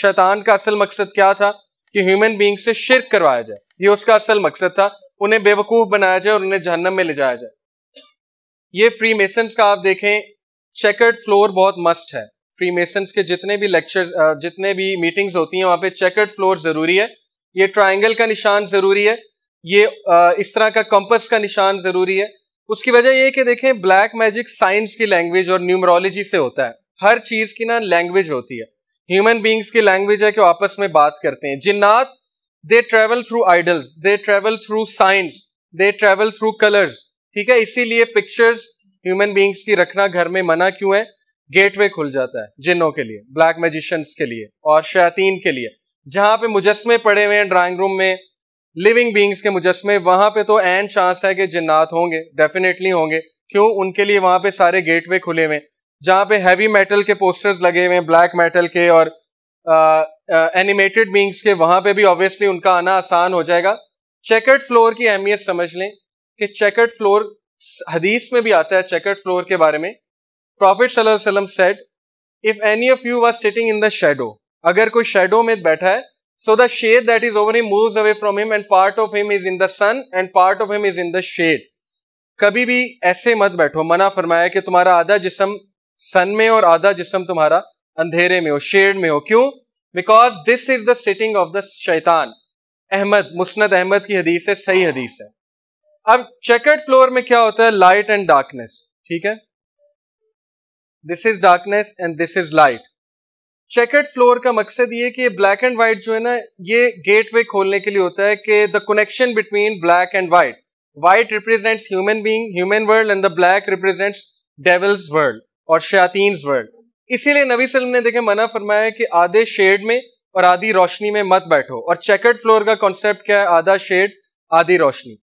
शैतान का असल मकसद क्या था कि ह्यूमन बींग से शिरक करवाया जाए ये उसका असल मकसद था उन्हें बेवकूफ बनाया जाए और उन्हें जहन्नम में ले जाया जाए ये फ्री मेसन का आप देखें चेकर्ड फ्लोर बहुत मस्ट है फ्री मेसन के जितने भी लेक्चर जितने भी मीटिंग्स होती हैं वहाँ पे चेकर्ड फ्लोर ज़रूरी है ये ट्राइंगल का निशान ज़रूरी है ये इस तरह का कंपस का निशान ज़रूरी है उसकी वजह यह कि देखें ब्लैक मैजिक साइंस की लैंग्वेज और न्यूमरोलॉजी से होता है हर चीज़ की ना लैंग्वेज होती है ह्यूमन बींग्स की लैंग्वेज है कि आपस में बात करते हैं जिन्नात they travel through idols they travel through science they travel through colours ठीक है इसीलिए पिक्चर्स ह्यूमन बींग्स की रखना घर में मना क्यों है गेटवे खुल जाता है जिन्हों के लिए ब्लैक मेजिशंस के लिए और शैतीन के लिए जहां पे मुजस्मे पड़े हुए हैं ड्राइंग रूम में लिविंग बींग्स के मुजस्मे वहां पे तो एन चांस है कि जिन्नात होंगे डेफिनेटली होंगे क्यों उनके लिए वहां पे सारे गेटवे खुले हुए जहाँ पे हैवी मेटल के पोस्टर्स लगे हुए हैं ब्लैक मेटल के और एनिमेटेड बींग्स के वहाँ पे भी ऑब्वियसली उनका आना आसान हो जाएगा चेकर्ड फ्लोर की अहमियत समझ लें कि चेकर्ड फ्लोर हदीस में भी आता है चेकर्ड फ्लोर के बारे में प्रॉफिट सल्लम said if any of you was sitting in the shadow अगर कोई शेडो में बैठा है so the shade that is over he move away from him and part of him is in the sun and part of him is in the shade कभी भी ऐसे मत बैठो मना फरमाया कि तुम्हारा आधा जिसम सन में और आधा जिसम तुम्हारा अंधेरे में हो शेड में हो क्यों because this is the sitting of the शैतान अहमद मुस्नद अहमद की हदीस है सही हदीस है अब चेकर्ड फ्लोर में क्या होता है लाइट एंड डार्कनेस ठीक है this is darkness and this is light checkered floor का मकसद ये कि ब्लैक एंड वाइट जो है ना ये गेटवे खोलने के लिए होता है कि the connection between black and white white represents human being human world and the black represents devils world और शयातीन वर्ल्ड इसीलिए नबी सलम ने देखे मना फरमाया कि आधे शेड में और आधी रोशनी में मत बैठो और चेकर्ड फ्लोर का कॉन्सेप्ट क्या है आधा शेड आधी रोशनी